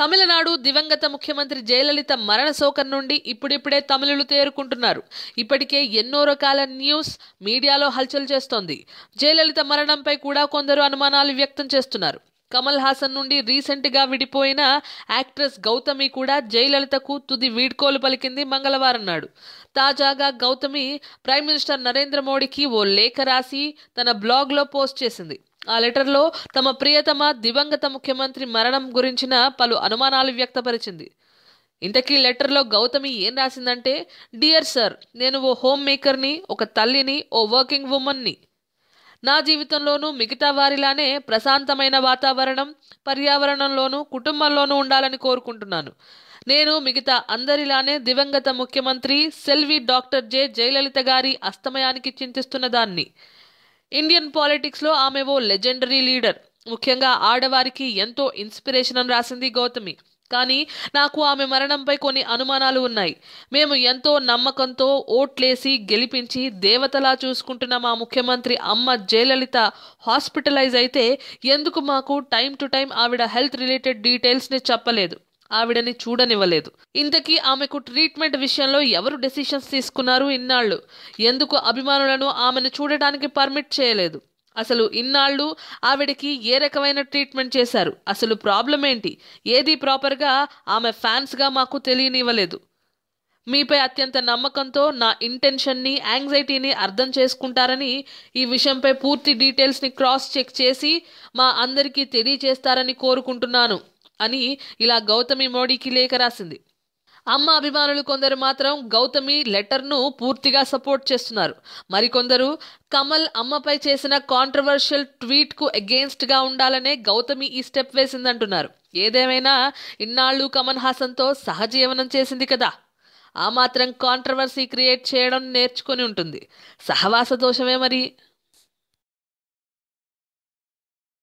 తమిళనాడు దివంగత ముఖ్యమంత్రి జయలలిత మరణ శోకం నుండి ఇప్పుడిప్పుడే తమిళులు తేరుకుంటున్నారు ఇప్పటికే ఎన్నో రకాల న్యూస్ మీడియాలో హల్చల్ చేస్తోంది జయలలిత మరణంపై కూడా కొందరు అనుమానాలు వ్యక్తం చేస్తున్నారు కమల్ హాసన్ నుండి రీసెంట్గా విడిపోయిన యాక్ట్రెస్ గౌతమి కూడా జయలలితకు తుది వీడ్కోలు పలికింది మంగళవారం నాడు తాజాగా గౌతమి ప్రైమ్ మినిస్టర్ నరేంద్ర మోడీకి ఓ లేఖ రాసి తన బ్లాగ్లో పోస్ట్ చేసింది ఆ లెటర్లో తమ ప్రియతమ దివంగత ముఖ్యమంత్రి మరణం గురించిన పలు అనుమానాలు వ్యక్తపరిచింది ఇంతకీ లెటర్లో గౌతమి ఏం రాసిందంటే డియర్ సార్ నేను ఓ హోమ్ మేకర్ని ఒక తల్లిని ఓ వర్కింగ్ ఉమెన్ని నా జీవితంలోనూ మిగతా వారిలానే ప్రశాంతమైన వాతావరణం పర్యావరణంలోనూ కుటుంబంలోనూ ఉండాలని కోరుకుంటున్నాను నేను మిగతా అందరిలానే దివంగత ముఖ్యమంత్రి సెల్వి డాక్టర్ జె జయలలిత గారి అస్తమయానికి చింతిస్తున్న దాన్ని ఇండియన్ పాలిటిక్స్లో ఆమె ఓ లెజెండరీ లీడర్ ముఖ్యంగా ఆడవారికి ఎంతో ఇన్స్పిరేషన్ అని రాసింది గౌతమి కానీ నాకు ఆమె మరణంపై కొన్ని అనుమానాలు ఉన్నాయి మేము ఎంతో నమ్మకంతో ఓట్లేసి గెలిపించి దేవతలా చూసుకుంటున్న మా ముఖ్యమంత్రి అమ్మ జయలలిత హాస్పిటలైజ్ అయితే ఎందుకు మాకు టైం టు టైం ఆవిడ హెల్త్ రిలేటెడ్ డీటెయిల్స్ని చెప్పలేదు ఆవిడని చూడనివ్వలేదు ఇంతకీ ఆమెకు ట్రీట్మెంట్ విషయంలో ఎవరు డెసిషన్స్ తీసుకున్నారు ఇన్నాళ్ళు ఎందుకు అభిమానులను ఆమెను చూడటానికి పర్మిట్ చేయలేదు అసలు ఇన్నాళ్ళు ఆవిడకి ఏ రకమైన ట్రీట్మెంట్ చేశారు అసలు ప్రాబ్లం ఏంటి ఏది ప్రాపర్గా ఆమె ఫ్యాన్స్గా మాకు తెలియనివ్వలేదు మీపై అత్యంత నమ్మకంతో నా ఇంటెన్షన్ని యాంగ్జైటీని అర్థం చేసుకుంటారని ఈ విషయంపై పూర్తి డీటెయిల్స్ని క్రాస్ చెక్ చేసి మా అందరికీ తెలియచేస్తారని కోరుకుంటున్నాను అని ఇలా గౌతమి మోడీకి లేఖ రాసింది అమ్మ అభిమానులు కొందరు మాత్రం గౌతమి లెటర్ను పూర్తిగా సపోర్ట్ చేస్తున్నారు మరికొందరు కమల్ అమ్మపై చేసిన కాంట్రవర్షియల్ ట్వీట్కు అగెయిన్స్ట్గా ఉండాలనే గౌతమి ఈ స్టెప్ వేసిందంటున్నారు ఏదేమైనా ఇన్నాళ్ళు కమల్ హాసన్తో సహజీవనం చేసింది కదా ఆ మాత్రం కాంట్రవర్సీ క్రియేట్ చేయడం నేర్చుకొని ఉంటుంది సహవాస దోషమే మరి